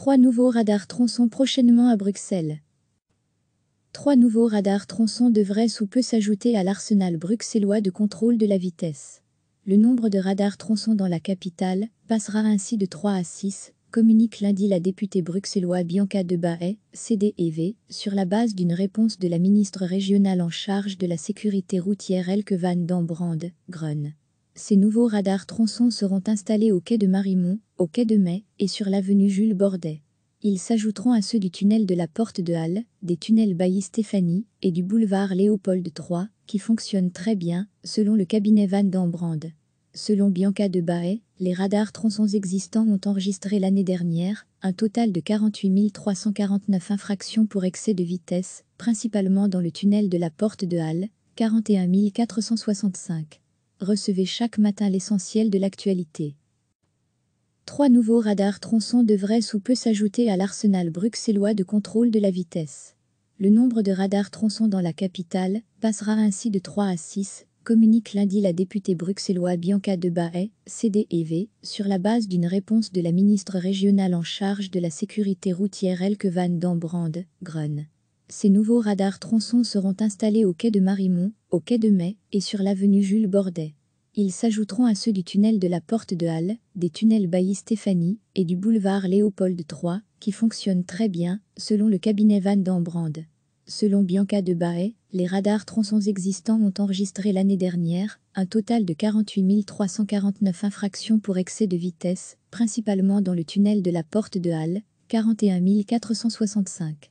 Trois nouveaux radars tronçons prochainement à Bruxelles. Trois nouveaux radars tronçons devraient sous peu s'ajouter à l'arsenal bruxellois de contrôle de la vitesse. Le nombre de radars tronçons dans la capitale passera ainsi de 3 à 6, communique lundi la députée bruxelloise Bianca de Debaet, CDEV, sur la base d'une réponse de la ministre régionale en charge de la sécurité routière Elke van den ces nouveaux radars tronçons seront installés au quai de Marimont, au quai de Mai et sur l'avenue Jules Bordet. Ils s'ajouteront à ceux du tunnel de la Porte de Halle, des tunnels Bailly Stéphanie et du boulevard Léopold III, qui fonctionnent très bien, selon le cabinet Van Brande. Selon Bianca de Baet, les radars tronçons existants ont enregistré l'année dernière un total de 48 349 infractions pour excès de vitesse, principalement dans le tunnel de la Porte de Halle, 41 465 recevez chaque matin l'essentiel de l'actualité. Trois nouveaux radars tronçons devraient sous peu s'ajouter à l'arsenal bruxellois de contrôle de la vitesse. Le nombre de radars tronçons dans la capitale passera ainsi de 3 à 6, communique lundi la députée bruxelloise Bianca de CDEV, sur la base d'une réponse de la ministre régionale en charge de la sécurité routière Elke van Dambrand, (Groen). Ces nouveaux radars tronçons seront installés au quai de Marimont, au quai de Mai et sur l'avenue Jules Bordet. Ils s'ajouteront à ceux du tunnel de la Porte de Halle, des tunnels Bailly-Stéphanie et du boulevard Léopold III, qui fonctionnent très bien, selon le cabinet Van Dambrand. Selon Bianca de Baet, les radars tronçons existants ont enregistré l'année dernière un total de 48 349 infractions pour excès de vitesse, principalement dans le tunnel de la Porte de Halle, 41 465